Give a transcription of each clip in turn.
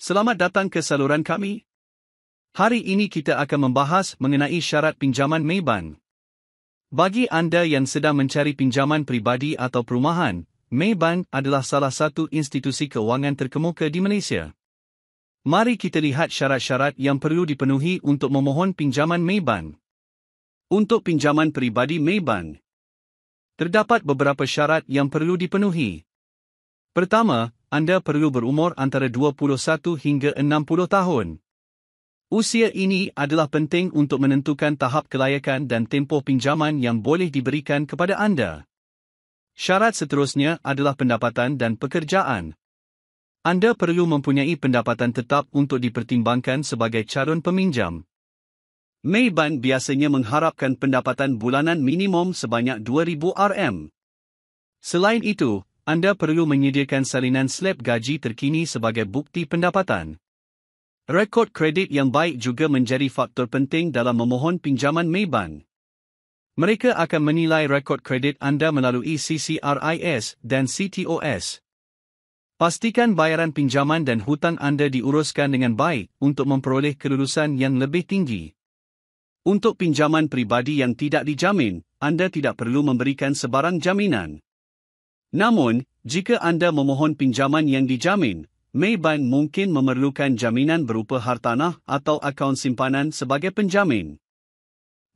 Selamat datang ke saluran kami. Hari ini kita akan membahas mengenai syarat pinjaman Maybank. Bagi anda yang sedang mencari pinjaman peribadi atau perumahan, Maybank adalah salah satu institusi kewangan terkemuka di Malaysia. Mari kita lihat syarat-syarat yang perlu dipenuhi untuk memohon pinjaman Maybank. Untuk pinjaman peribadi Maybank, terdapat beberapa syarat yang perlu dipenuhi. Pertama, anda perlu berumur antara 21 hingga 60 tahun. Usia ini adalah penting untuk menentukan tahap kelayakan dan tempoh pinjaman yang boleh diberikan kepada anda. Syarat seterusnya adalah pendapatan dan pekerjaan. Anda perlu mempunyai pendapatan tetap untuk dipertimbangkan sebagai calon peminjam. Maybank biasanya mengharapkan pendapatan bulanan minimum sebanyak 2000 RM. Selain itu, anda perlu menyediakan salinan slip gaji terkini sebagai bukti pendapatan. Rekod kredit yang baik juga menjadi faktor penting dalam memohon pinjaman Maybank. Mereka akan menilai rekod kredit anda melalui CCRIS dan CTOS. Pastikan bayaran pinjaman dan hutang anda diuruskan dengan baik untuk memperoleh kelulusan yang lebih tinggi. Untuk pinjaman pribadi yang tidak dijamin, anda tidak perlu memberikan sebarang jaminan. Namun, jika anda memohon pinjaman yang dijamin, Maybank mungkin memerlukan jaminan berupa hartanah atau akaun simpanan sebagai penjamin.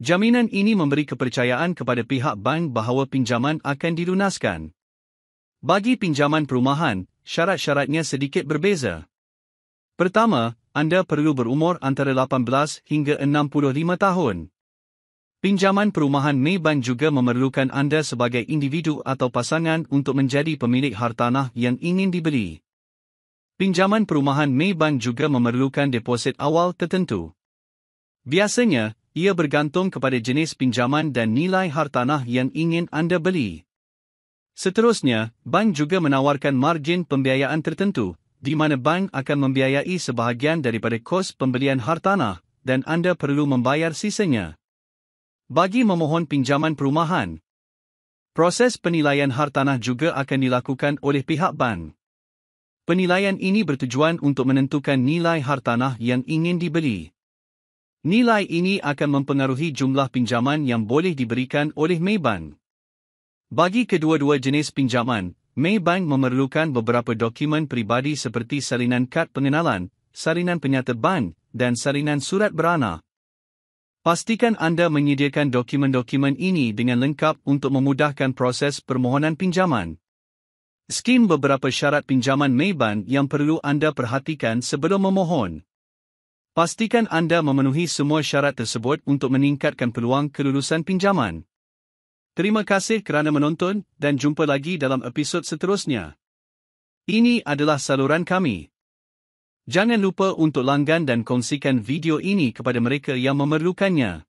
Jaminan ini memberi kepercayaan kepada pihak bank bahawa pinjaman akan dilunaskan. Bagi pinjaman perumahan, syarat-syaratnya sedikit berbeza. Pertama, anda perlu berumur antara 18 hingga 65 tahun. Pinjaman perumahan Maybank juga memerlukan anda sebagai individu atau pasangan untuk menjadi pemilik hartanah yang ingin dibeli. Pinjaman perumahan Maybank juga memerlukan deposit awal tertentu. Biasanya, ia bergantung kepada jenis pinjaman dan nilai hartanah yang ingin anda beli. Seterusnya, bank juga menawarkan margin pembiayaan tertentu, di mana bank akan membiayai sebahagian daripada kos pembelian hartanah, dan anda perlu membayar sisanya bagi memohon pinjaman perumahan. Proses penilaian hartanah juga akan dilakukan oleh pihak bank. Penilaian ini bertujuan untuk menentukan nilai hartanah yang ingin dibeli. Nilai ini akan mempengaruhi jumlah pinjaman yang boleh diberikan oleh Maybank. Bagi kedua-dua jenis pinjaman, Maybank memerlukan beberapa dokumen peribadi seperti salinan kad pengenalan, salinan penyata bank, dan salinan surat beranah. Pastikan anda menyediakan dokumen-dokumen ini dengan lengkap untuk memudahkan proses permohonan pinjaman. Skim beberapa syarat pinjaman Mayban yang perlu anda perhatikan sebelum memohon. Pastikan anda memenuhi semua syarat tersebut untuk meningkatkan peluang kelulusan pinjaman. Terima kasih kerana menonton dan jumpa lagi dalam episod seterusnya. Ini adalah saluran kami. Jangan lupa untuk langgan dan kongsikan video ini kepada mereka yang memerlukannya.